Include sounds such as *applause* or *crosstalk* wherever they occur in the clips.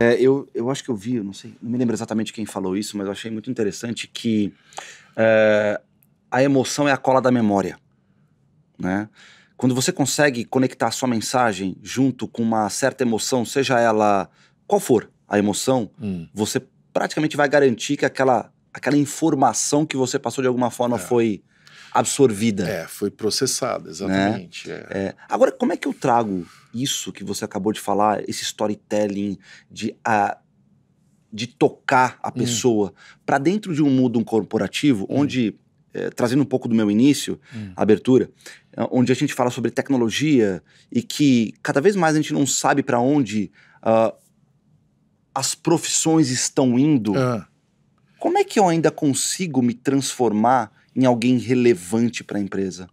É, eu, eu acho que eu vi, não sei, não me lembro exatamente quem falou isso, mas eu achei muito interessante que é, a emoção é a cola da memória, né? Quando você consegue conectar a sua mensagem junto com uma certa emoção, seja ela qual for a emoção, hum. você praticamente vai garantir que aquela, aquela informação que você passou de alguma forma é. foi absorvida. É, foi processada, exatamente. Né? É. É. Agora, como é que eu trago isso que você acabou de falar, esse storytelling de, a, ah, de tocar a hum. pessoa, hum. para dentro de um mundo corporativo, hum. onde, é, trazendo um pouco do meu início, hum. abertura, é, onde a gente fala sobre tecnologia e que cada vez mais a gente não sabe para onde uh, as profissões estão indo. Como é que eu ainda consigo me transformar em alguém relevante para a empresa?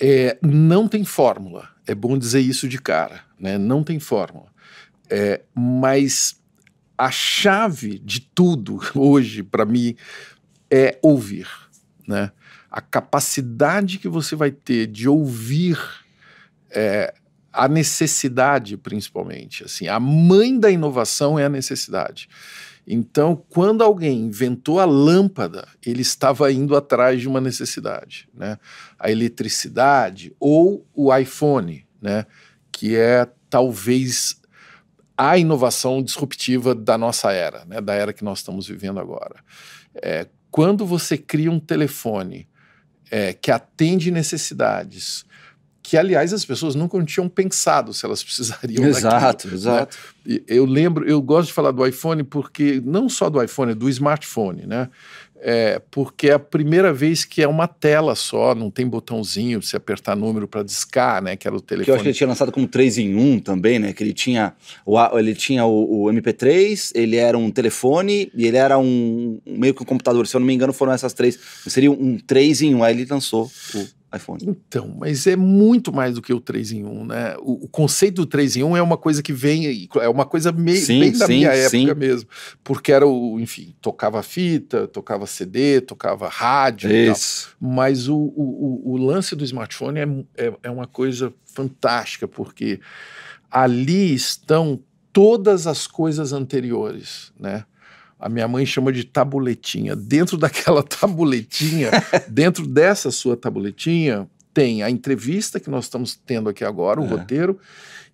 É, não tem fórmula. É bom dizer isso de cara, né? Não tem fórmula. É, mas a chave de tudo *laughs* hoje para mim é ouvir, né? A capacidade que você vai ter de ouvir é, a necessidade, principalmente. Assim, a mãe da inovação é a necessidade. Então, quando alguém inventou a lâmpada, ele estava indo atrás de uma necessidade, né? A eletricidade ou o iPhone, né? Que é talvez a inovação disruptiva da nossa era, né? Da era que nós estamos vivendo agora. É, quando você cria um telefone é, que atende necessidades, que, aliás, as pessoas nunca tinham pensado se elas *laughs* precisariam Exato, daquilo, exato. Né? Eu lembro, eu gosto de falar do iPhone porque, não só do iPhone, do smartphone, né? É, porque é a primeira vez que é uma tela só, não tem botãozinho pra você apertar número para discar, né? Que era o telefone. Que eu acho que ele tinha lançado como 3 em 1 também, né? Que ele tinha o, ele tinha o, o MP3, ele era um telefone e ele era um meio que um computador. Se eu não me engano, foram essas três. Seria um 3 em 1. Aí ele lançou o iPhone. Então, mas é muito mais do que o 3 em 1, né? O, o conceito do 3 em 1 é uma coisa que vem, é uma coisa meio sim, bem da sim, minha época sim. mesmo. Porque era o, enfim, tocava fita, tocava CD, tocava rádio Isso. Mas o, o, o, lance do smartphone é, é, é uma coisa fantástica, porque ali estão todas as coisas anteriores, né? a minha mãe chama de tabuletinha. Dentro daquela *laughs* tabuletinha, dentro dessa sua tabuletinha, tem a entrevista que nós estamos tendo aqui agora, o é. roteiro.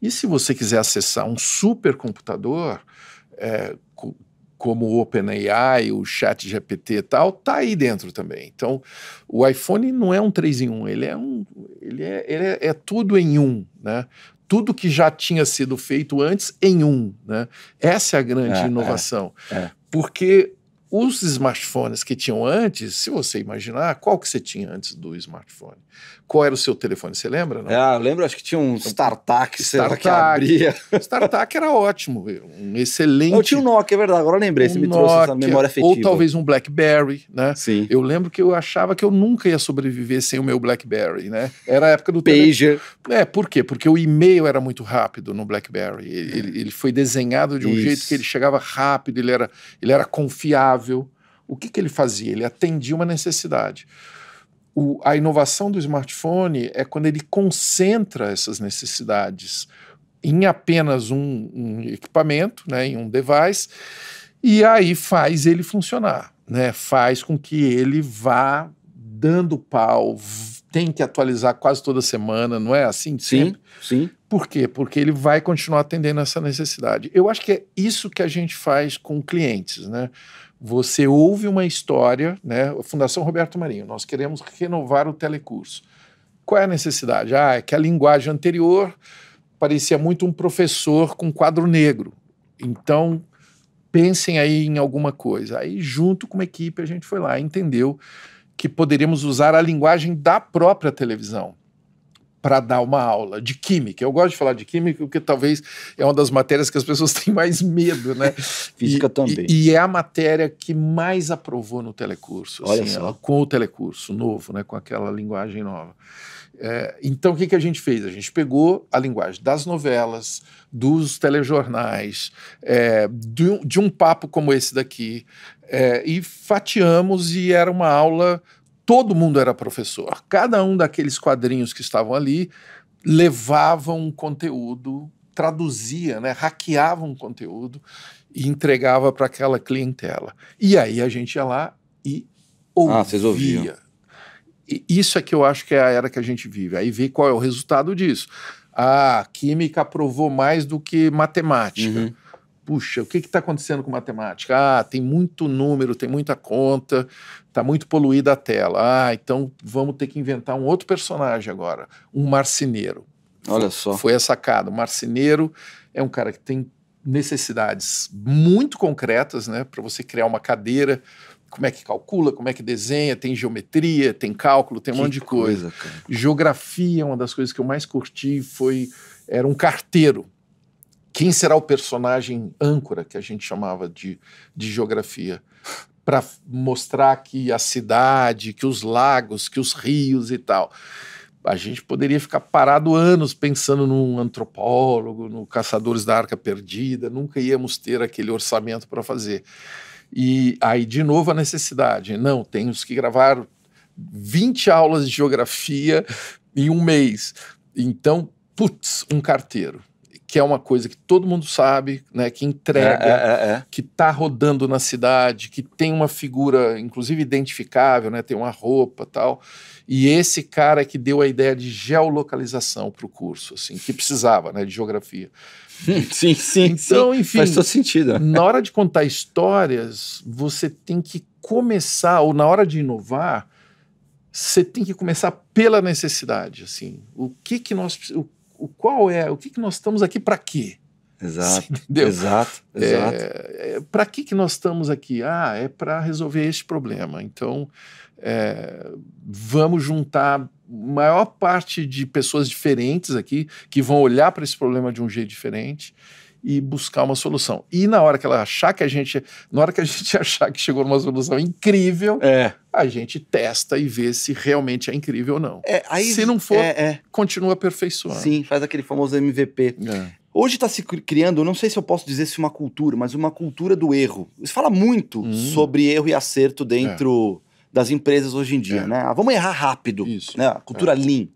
E se você quiser acessar um supercomputador, é, como o OpenAI, o ChatGPT, e tal, tá aí dentro também. Então, o iPhone não é um 3 em 1, ele é um. Ele é, ele é, é tudo em um, né? Tudo que já tinha sido feito antes em um, né? Essa é a grande é, é, inovação. É porque os smartphones que tinham antes, se você imaginar, qual que você tinha antes do smartphone? Qual era o seu telefone? Você lembra? Não? Ah, é, eu lembro, acho que tinha um StarTAC, StarTAC que abria. *laughs* StarTAC era ótimo, um excelente. Eu tinha um Nokia, é verdade, agora lembrei, um você me Nokia, trouxe essa memória afetiva. Ou talvez um BlackBerry, né? Sim. Eu lembro que eu achava que eu nunca ia sobreviver sem o meu BlackBerry, né? Era a época do... Pager. Tele... É, por quê? Porque o e-mail era muito rápido no BlackBerry. É. Ele, ele foi desenhado de um Isso. jeito que ele chegava rápido, ele era, ele era confiável o que, que ele fazia? Ele atendia uma necessidade. O, a inovação do smartphone é quando ele concentra essas necessidades em apenas um, um equipamento, né, em um device, e aí faz ele funcionar, né? faz com que ele vá dando pau, tem que atualizar quase toda semana, não é assim? Sempre. Sim, sim. Por quê? Porque ele vai continuar atendendo essa necessidade. Eu acho que é isso que a gente faz com clientes, né? Você ouve uma história, né? Fundação Roberto Marinho, nós queremos renovar o telecurso. Qual é a necessidade? Ah, é que a linguagem anterior parecia muito um professor com quadro negro. Então, pensem aí em alguma coisa. Aí, junto com uma equipe, a gente foi lá e entendeu que poderíamos usar a linguagem da própria televisão para dar uma aula de química. Eu gosto de falar de química porque talvez é uma das matérias que as pessoas *laughs* têm mais medo, né? Física e, também. E, e, é a matéria que mais aprovou no telecurso, Olha assim, ela, com o telecurso novo, né? Com aquela linguagem nova. É, então, o que, que a gente fez? A gente pegou a linguagem das novelas, dos telejornais, é, de, de, um papo como esse daqui, é, e fatiamos e era uma aula todo mundo era professor. Cada um daqueles quadrinhos que estavam ali levava um conteúdo, traduzia, né, hackeava um conteúdo e entregava para aquela clientela. E aí a gente ia lá e ah, ouvia. Ah, vocês ouviam. E isso é que eu acho que é a era que a gente vive. Aí vê qual é o resultado disso. Ah, química aprovou mais do que matemática. Uhum puxa, o que está acontecendo com matemática? Ah, tem muito número, tem muita conta, está muito poluída a tela. Ah, então vamos ter que inventar um outro personagem agora, um marceneiro. Olha só. Foi a sacada. O marceneiro é um cara que tem necessidades muito concretas, né? Para você criar uma cadeira, como é que calcula, como é que desenha, tem geometria, tem cálculo, tem um que monte de coisa. coisa. Geografia, é uma das coisas que eu mais curti foi era um carteiro. Quem será o personagem âncora, que a gente chamava de, de geografia, para mostrar que a cidade, que os lagos, que os rios e tal. A gente poderia ficar parado anos pensando num antropólogo, no Caçadores da Arca Perdida, nunca íamos ter aquele orçamento para fazer. E aí, de novo, a necessidade. Não, temos que gravar 20 aulas de geografia em um mês. Então, putz, um carteiro que é uma coisa que todo mundo sabe, né, que entrega, é, é, é, é. que está rodando na cidade, que tem uma figura, inclusive identificável, né, tem uma roupa tal. E esse cara que deu a ideia de geolocalização para o curso, assim, que precisava, né, de geografia. *laughs* Sim, sim, então, sim. enfim, faz todo sentido. Né? Na hora de contar histórias, você tem que começar ou na hora de inovar, você tem que começar pela necessidade, assim. O que que nós, o o qual é, o que, que nós estamos aqui para quê? Exato. Exato, exato. É, é, para que, que nós estamos aqui? Ah, é para resolver este problema. Então, é, vamos juntar maior parte de pessoas diferentes aqui que vão olhar para esse problema de um jeito diferente e buscar uma solução. E na hora que ela achar que a gente, na hora que a *laughs* gente achar que chegou numa solução incrível, é. a gente testa e vê se realmente é incrível ou não. É, aí, se não for, é, é. continua aperfeiçoando. Sim, faz aquele famoso MVP. É. Hoje está se criando, não sei se eu posso dizer se uma cultura, mas uma cultura do erro. Isso fala muito hum. sobre erro e acerto dentro é. das empresas hoje em dia, né? Ah, vamos errar rápido, Isso. né? A cultura lean.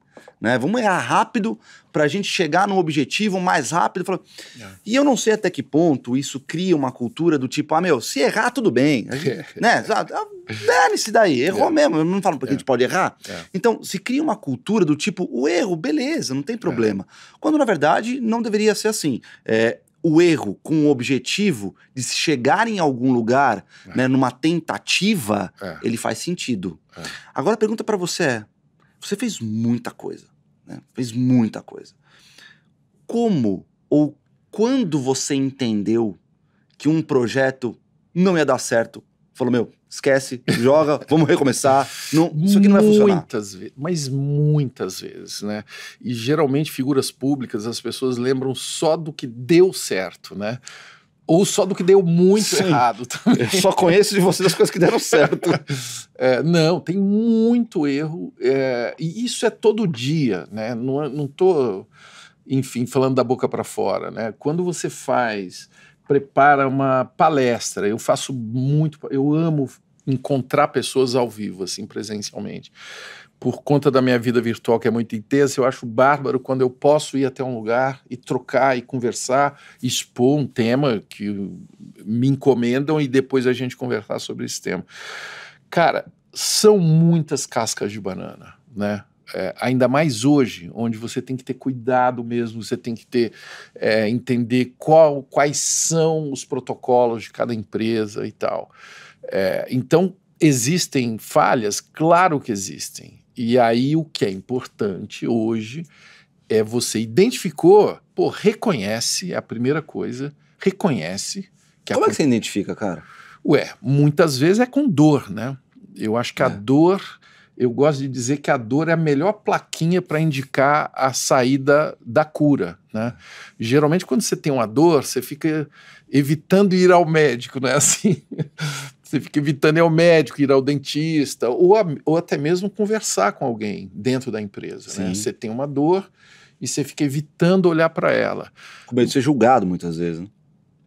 Né? Vamos errar rápido para a gente chegar num objetivo mais rápido. É. E eu não sei até que ponto isso cria uma cultura do tipo, ah, meu, se errar, tudo bem. *laughs* né? Ah, dane-se daí, errou é. mesmo. Eu não falo porque é. a gente pode errar. É. Então, se cria uma cultura do tipo, o erro, beleza, não tem é. problema. Quando, na verdade, não deveria ser assim é, o erro com o objetivo de se chegar em algum lugar, é. né, numa tentativa, é. ele faz sentido. É. Agora a pergunta para você é: você fez muita coisa, né? Fez muita coisa. Como ou quando você entendeu que um projeto não ia dar certo? Falou, meu, esquece, joga, *laughs* vamos recomeçar. Não, isso aqui não vai funcionar. Muitas vezes, mas muitas vezes, né? E geralmente figuras públicas, as pessoas lembram só do que deu certo, né? Ou só do que deu muito Sim. errado. *laughs* Também. Eu só conheço de você as coisas que deram certo. *laughs* é, não, tem muito erro. É, e isso é todo dia, né? Não, é, não tô, enfim, falando da boca para fora, né? Quando você faz, prepara uma palestra, eu faço muito, eu amo encontrar pessoas ao vivo, assim, presencialmente por conta da minha vida virtual que é muito intensa, eu acho bárbaro quando eu posso ir até um lugar e trocar e conversar, expor um tema que me encomendam e depois a gente conversar sobre esse tema. Cara, são muitas cascas de banana, né? É, ainda mais hoje, onde você tem que ter cuidado mesmo, você tem que ter é, entender qual, quais são os protocolos de cada empresa e tal. É, então existem falhas, claro que existem. E aí o que é importante hoje é você identificou, pô, reconhece, é a primeira coisa, reconhece. Que Como a... é que você identifica, cara? Ué, muitas vezes é com dor, né? Eu acho que é. a dor, eu gosto de dizer que a dor é a melhor plaquinha para indicar a saída da cura, né? Geralmente quando você tem uma dor, você fica evitando ir ao médico, não é *laughs* assim? Você fica evitando ir ao médico, ir ao dentista, ou, a, ou até mesmo conversar com alguém dentro da empresa. Né? Você tem uma dor e você fica evitando olhar para ela. Com medo de ser julgado muitas vezes, né?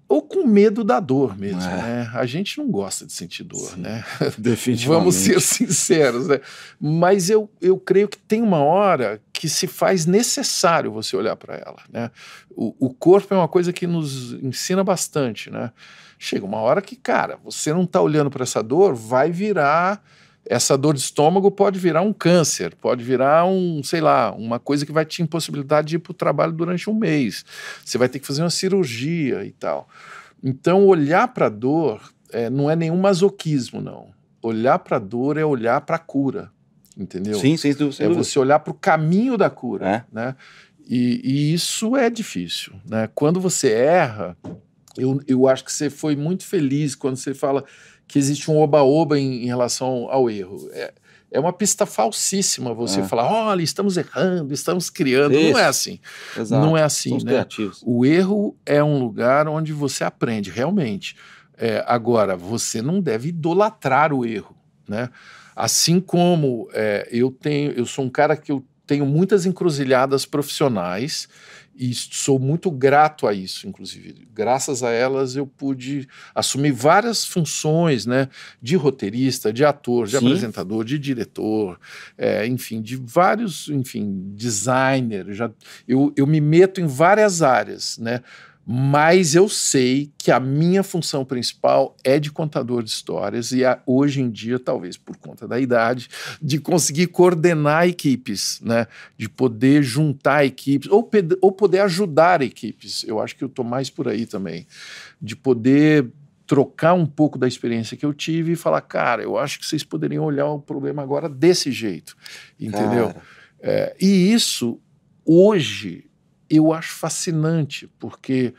Ou com medo da dor mesmo, é. né? A gente não gosta de sentir dor, Sim, né? *laughs* Definitivamente. Vamos ser sinceros, né? Mas eu, eu creio que tem uma hora que se faz necessário você olhar para ela, né? O, o corpo é uma coisa que nos ensina bastante, né? chega uma hora que, cara, você não está olhando para essa dor, vai virar. Essa dor de estômago pode virar um câncer, pode virar um, sei lá, uma coisa que vai te impossibilitar de ir para o trabalho durante um mês. Você vai ter que fazer uma cirurgia e tal. Então, olhar para a dor é, não é nenhum masoquismo, não. Olhar para a dor é olhar para a cura, entendeu? Sim, sem dúvida. É você olhar para o caminho da cura, é. né? E, e, isso é difícil, né? Quando você erra, eu, eu acho que você foi muito feliz quando você fala que existe um oba-oba em, em relação ao erro. É, é uma pista falsíssima você é. falar, olha, estamos errando, estamos criando. Isso. Não é assim. Exato. Não é assim, Somos né? Criativos. O erro é um lugar onde você aprende, realmente. É, agora, você não deve idolatrar o erro, né? Assim como é, eu tenho, eu sou um cara que eu tenho muitas encruzilhadas profissionais e sou muito grato a isso, inclusive. Graças a elas eu pude assumir várias funções, né? De roteirista, de ator, de Sim. apresentador, de diretor, é, enfim, de vários, enfim, designer. Já, eu, eu me meto em várias áreas, né? Mas eu sei que a minha função principal é de contador de histórias e a, hoje em dia, talvez por conta da idade, de conseguir coordenar equipes, né? de poder juntar equipes ou, ou poder ajudar equipes. Eu acho que eu estou mais por aí também. De poder trocar um pouco da experiência que eu tive e falar, cara, eu acho que vocês poderiam olhar o problema agora desse jeito, entendeu? É, e isso hoje eu acho fascinante, porque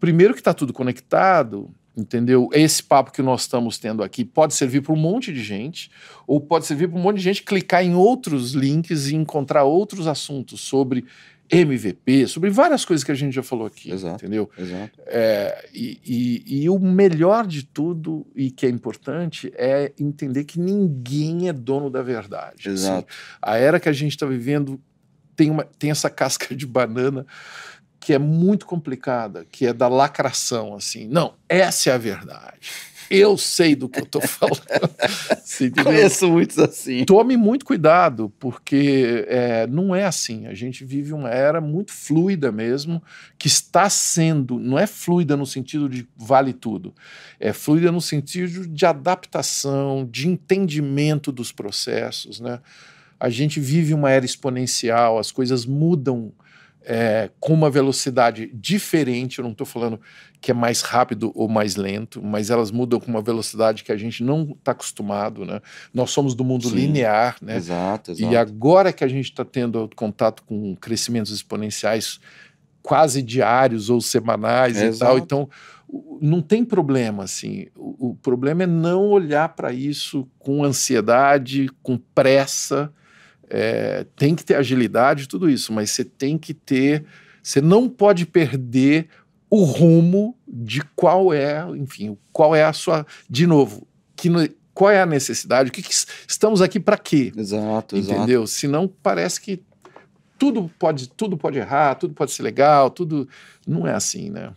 primeiro que está tudo conectado, entendeu? Esse papo que nós estamos tendo aqui pode servir para um monte de gente, ou pode servir para um monte de gente clicar em outros links e encontrar outros assuntos sobre MVP, sobre várias coisas que a gente já falou aqui, exato, entendeu? Exato. É, e, e, e o melhor de tudo e que é importante é entender que ninguém é dono da verdade. Assim. Exato. Assim, a era que a gente está vivendo tem, uma, tem essa casca de banana que é muito complicada, que é da lacração, assim. Não, essa é a verdade. Eu sei do que eu tô *laughs* falando. Conheço muitos assim. Tome muito cuidado, porque é, não é assim. A gente vive uma era muito fluida mesmo, que está sendo, não é fluida no sentido de vale tudo, é fluida no sentido de adaptação, de entendimento dos processos, né? a gente vive uma era exponencial, as coisas mudam é, com uma velocidade diferente. Eu não estou falando que é mais rápido ou mais lento, mas elas mudam com uma velocidade que a gente não está acostumado. Né? Nós somos do mundo Sim, linear, né? Exato, exato. E agora que a gente está tendo contato com crescimentos exponenciais quase diários ou semanais é e exato. tal, então não tem problema assim. O, o problema é não olhar para isso com ansiedade, com pressa é, tem que ter agilidade, tudo isso, mas você tem que ter. Você não pode perder o rumo de qual é, enfim, qual é a sua. De novo, que no, qual é a necessidade? O que, que estamos aqui para quê? Exato, entendeu? Exato. Senão parece que tudo pode, tudo pode errar, tudo pode ser legal, tudo não é assim, né?